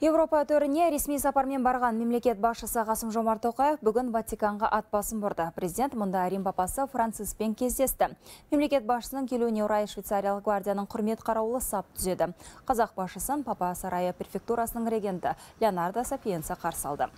Европа төріне ресми сапармен барған мемлекет басшысы Қасым Жомарт Тоқаев бүгін Ватиканға атпасын басын бұрды. Президент мұнда Рим папасы Франциспен кездесті. Мемлекет басшысының келуіне орай швейцариялық гвардияның құрмет қараулы сап түзеді. Қазақ басшысын папа сарайы префектурасының регенті Леонардо Сапиенса қарсы алды.